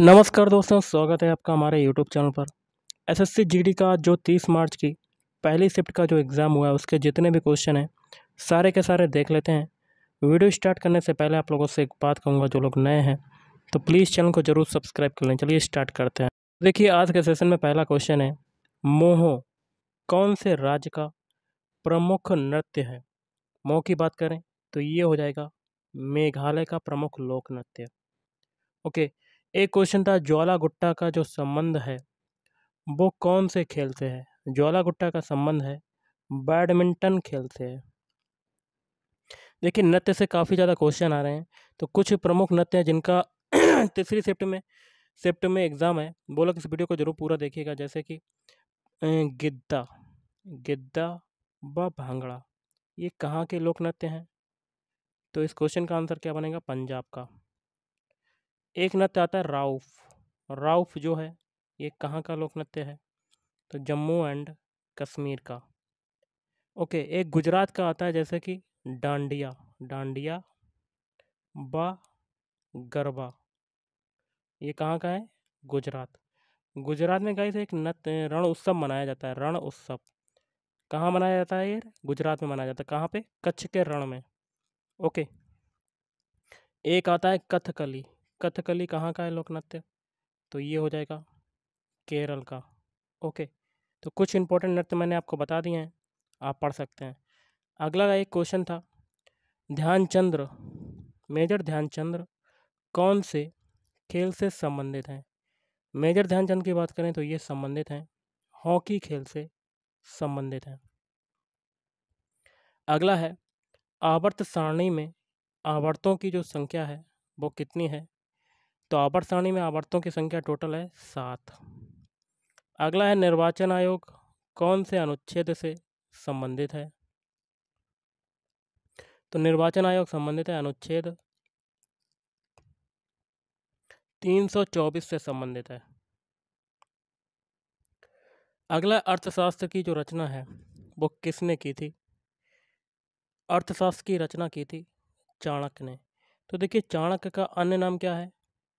नमस्कार दोस्तों स्वागत है आपका हमारे यूट्यूब चैनल पर एसएससी जीडी का जो 30 मार्च की पहली शिफ्ट का जो एग्ज़ाम हुआ है उसके जितने भी क्वेश्चन हैं सारे के सारे देख लेते हैं वीडियो स्टार्ट करने से पहले आप लोगों से एक बात कहूँगा जो लोग नए हैं तो प्लीज़ चैनल को ज़रूर सब्सक्राइब कर लें चलिए स्टार्ट करते हैं देखिए आज के सेशन में पहला क्वेश्चन है मोहो कौन से राज्य का प्रमुख नृत्य है मोह की बात करें तो ये हो जाएगा मेघालय का प्रमुख लोक नृत्य ओके okay, एक क्वेश्चन था ज्वाला गुट्टा का जो संबंध है वो कौन से खेल से है ज्वाला गुट्टा का संबंध है बैडमिंटन खेल से है देखिए नृत्य से काफ़ी ज़्यादा क्वेश्चन आ रहे हैं तो कुछ प्रमुख नृत्य हैं जिनका तीसरी शिफ्ट में शिफ्ट में एग्ज़ाम है बोला कि इस वीडियो को जरूर पूरा देखिएगा जैसे कि गिद्दा गिद्दा व भांगड़ा ये कहाँ के लोक नृत्य हैं तो इस क्वेश्चन का आंसर क्या बनेगा पंजाब का एक नृत्य आता है राउफ राउफ जो है ये कहाँ का लोक नृत्य है तो जम्मू एंड कश्मीर का ओके एक गुजरात का आता है जैसे कि डांडिया डांडिया बा गरबा ये कहाँ का है गुजरात गुजरात में से एक नृत्य रण उत्सव मनाया जाता है रण उत्सव कहाँ मनाया जाता है ये गुजरात में मनाया जाता है कहाँ पे कच्छ के रण में ओके एक आता है कथकली कथकली कहाँ का है लोक नृत्य तो ये हो जाएगा केरल का ओके तो कुछ इंपॉर्टेंट नृत्य मैंने आपको बता दिए हैं आप पढ़ सकते हैं अगला एक क्वेश्चन था ध्यानचंद्र मेजर ध्यानचंद्र कौन से खेल से संबंधित हैं मेजर ध्यानचंद की बात करें तो ये संबंधित हैं हॉकी खेल से संबंधित हैं अगला है आवर्त सारणी में आवर्तों की जो संख्या है वो कितनी है तो आवर्त सारणी में आवर्तों की संख्या टोटल है सात अगला है निर्वाचन आयोग कौन से अनुच्छेद से संबंधित है तो निर्वाचन आयोग संबंधित है अनुच्छेद 324 से संबंधित है अगला अर्थशास्त्र की जो रचना है वो किसने की थी अर्थशास्त्र की रचना की थी चाणक्य ने तो देखिए चाणक्य का अन्य नाम क्या है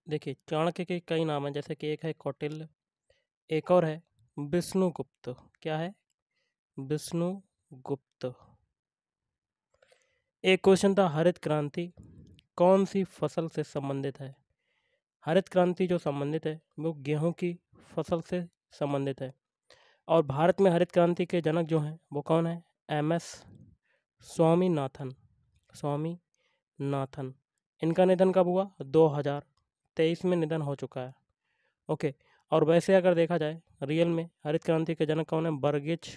देखिए चाणक्य के कई नाम हैं जैसे कि एक है कौटिल्य एक और है विष्णुगुप्त क्या है विष्णुगुप्त एक क्वेश्चन था हरित क्रांति कौन सी फसल से संबंधित है हरित क्रांति जो संबंधित है वो गेहूं की फसल से संबंधित है और भारत में हरित क्रांति के जनक जो हैं वो कौन है एम एस स्वामीनाथन स्वामीनाथन इनका निधन कब हुआ हजार तेईस में निधन हो चुका है ओके और वैसे अगर देखा जाए रियल में हरित क्रांति के जनक कौन है बर्गिच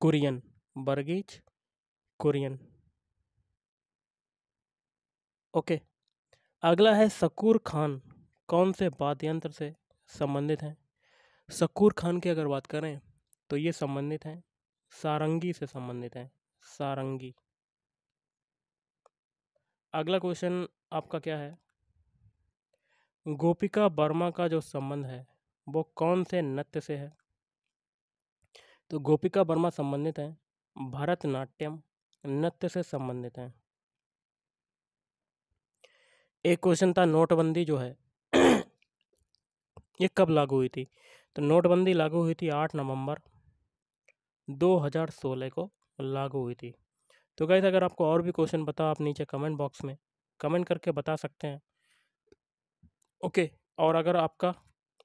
कुरियन बर्गिच कुरियन ओके अगला है सकूर खान कौन से बात यंत्र से संबंधित हैं सकूर खान की अगर बात करें तो ये संबंधित हैं सारंगी से संबंधित हैं सारंगी अगला क्वेश्चन आपका क्या है गोपिका वर्मा का जो संबंध है वो कौन से नृत्य से है तो गोपिका वर्मा संबंधित हैं भरतनाट्यम नृत्य से संबंधित हैं एक क्वेश्चन था नोटबंदी जो है ये कब लागू हुई थी तो नोटबंदी लागू हुई थी आठ नवंबर 2016 को लागू हुई थी तो गाइज़ अगर आपको और भी क्वेश्चन बताओ आप नीचे कमेंट बॉक्स में कमेंट करके बता सकते हैं ओके और अगर आपका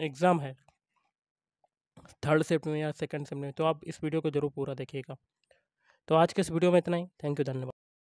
एग्ज़ाम है थर्ड शिफ्ट में या सेकंड शिफ्ट में तो आप इस वीडियो को ज़रूर पूरा देखिएगा तो आज के इस वीडियो में इतना ही थैंक यू धन्यवाद